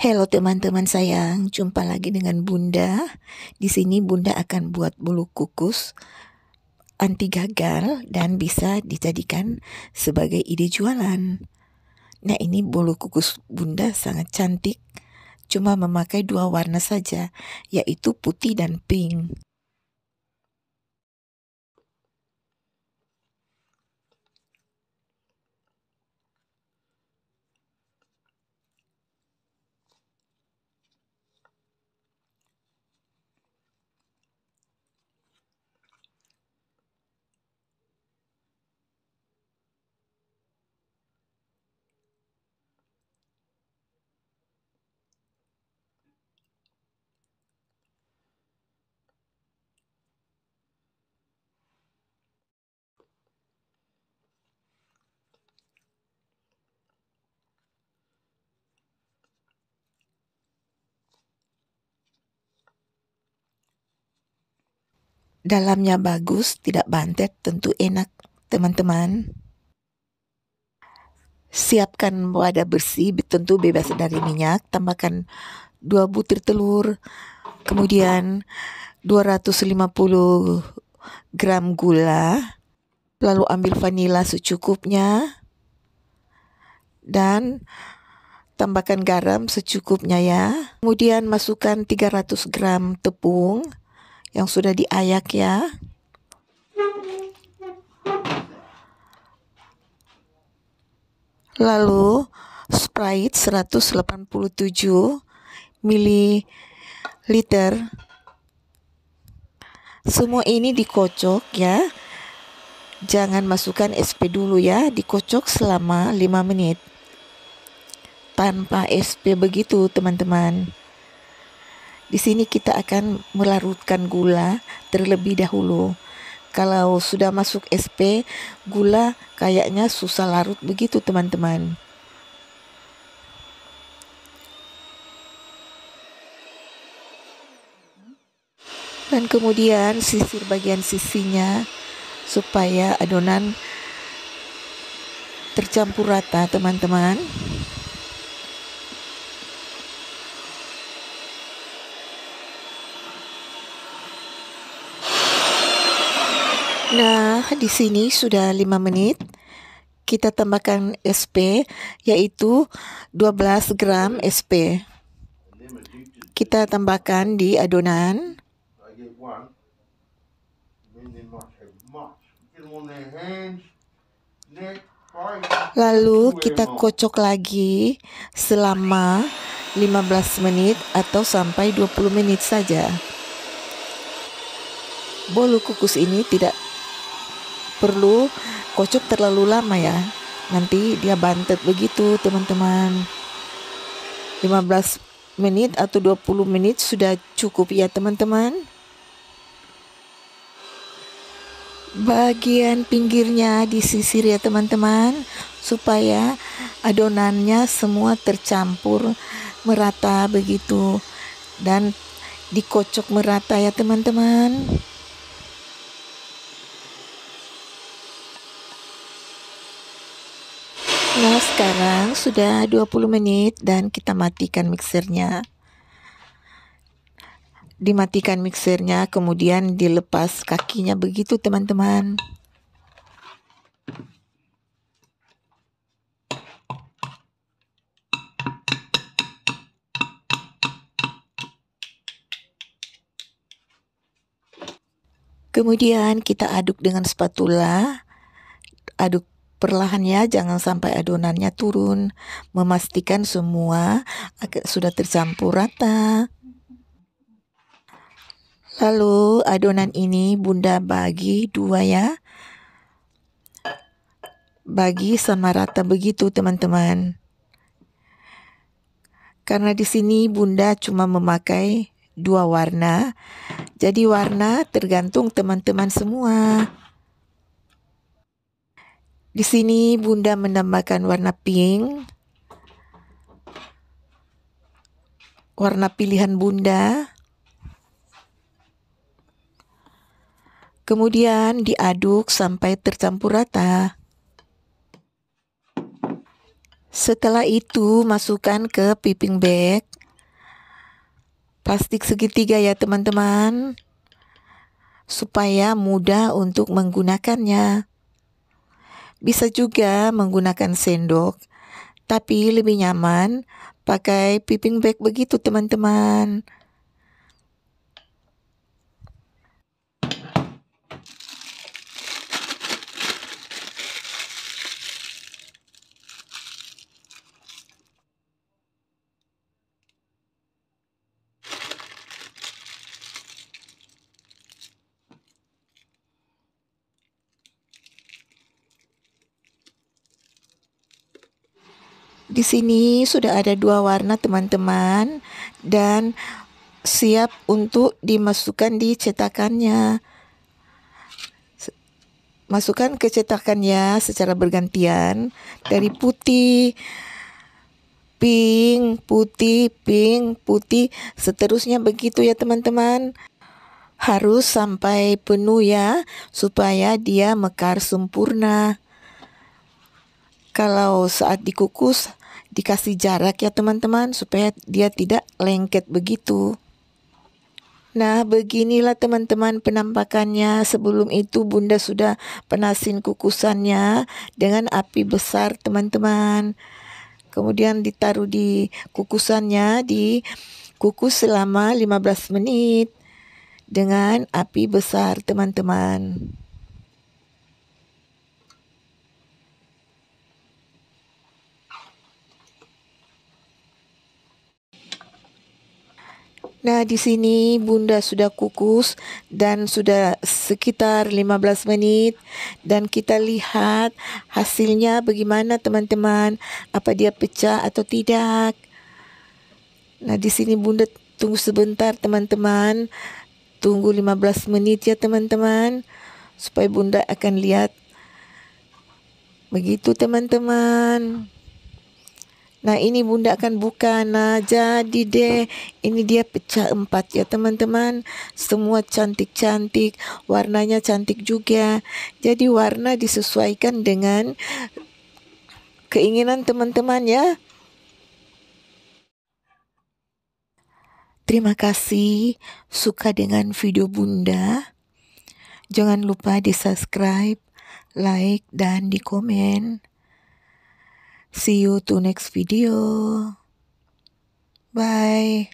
Halo teman-teman sayang, jumpa lagi dengan Bunda. Di sini Bunda akan buat bulu kukus anti gagal dan bisa dijadikan sebagai ide jualan. Nah, ini bulu kukus Bunda sangat cantik, cuma memakai dua warna saja, yaitu putih dan pink. dalamnya bagus, tidak bantet, tentu enak, teman-teman. Siapkan wadah bersih, tentu bebas dari minyak. Tambahkan 2 butir telur, kemudian 250 gram gula. Lalu ambil vanila secukupnya. Dan tambahkan garam secukupnya ya. Kemudian masukkan 300 gram tepung yang sudah diayak ya. Lalu Sprite 187 ml Semua ini dikocok ya. Jangan masukkan SP dulu ya, dikocok selama 5 menit. Tanpa SP begitu, teman-teman. Di sini kita akan melarutkan gula terlebih dahulu. Kalau sudah masuk SP, gula kayaknya susah larut begitu teman-teman. Dan kemudian sisir bagian sisinya supaya adonan tercampur rata teman-teman. Nah, di sini sudah 5 menit. Kita tambahkan SP, yaitu 12 gram SP. Kita tambahkan di adonan. Lalu kita kocok lagi selama 15 menit atau sampai 20 menit saja. Bolu kukus ini tidak perlu kocok terlalu lama ya nanti dia bantet begitu teman-teman 15 menit atau 20 menit sudah cukup ya teman-teman bagian pinggirnya disisir ya teman-teman supaya adonannya semua tercampur merata begitu dan dikocok merata ya teman-teman Sekarang sudah 20 menit dan kita matikan mixernya. Dimatikan mixernya kemudian dilepas kakinya begitu teman-teman. Kemudian kita aduk dengan spatula, aduk Perlahan ya, jangan sampai adonannya turun. Memastikan semua sudah tercampur rata. Lalu adonan ini Bunda bagi dua ya. Bagi sama rata begitu teman-teman. Karena di sini Bunda cuma memakai dua warna. Jadi warna tergantung teman-teman semua. Di sini Bunda menambahkan warna pink. Warna pilihan Bunda. Kemudian diaduk sampai tercampur rata. Setelah itu masukkan ke piping bag. Plastik segitiga ya teman-teman. Supaya mudah untuk menggunakannya. Bisa juga menggunakan sendok, tapi lebih nyaman pakai piping bag begitu teman-teman. Di sini sudah ada dua warna teman-teman dan siap untuk dimasukkan di cetakannya. Masukkan ke cetakannya secara bergantian dari putih, pink, putih, pink, putih, seterusnya begitu ya teman-teman. Harus sampai penuh ya supaya dia mekar sempurna. Kalau saat dikukus dikasih jarak ya teman-teman supaya dia tidak lengket begitu. Nah, beginilah teman-teman penampakannya. Sebelum itu Bunda sudah penasin kukusannya dengan api besar, teman-teman. Kemudian ditaruh di kukusannya, di kukus selama 15 menit dengan api besar, teman-teman. Nah, di sini Bunda sudah kukus dan sudah sekitar 15 menit dan kita lihat hasilnya bagaimana teman-teman, apa dia pecah atau tidak. Nah, di sini Bunda tunggu sebentar teman-teman. Tunggu 15 menit ya teman-teman supaya Bunda akan lihat. Begitu teman-teman. Nah ini bunda akan buka Nah jadi deh Ini dia pecah empat ya teman-teman Semua cantik-cantik Warnanya cantik juga Jadi warna disesuaikan dengan Keinginan teman-teman ya Terima kasih Suka dengan video bunda Jangan lupa di subscribe Like dan di komen See you to next video. Bye.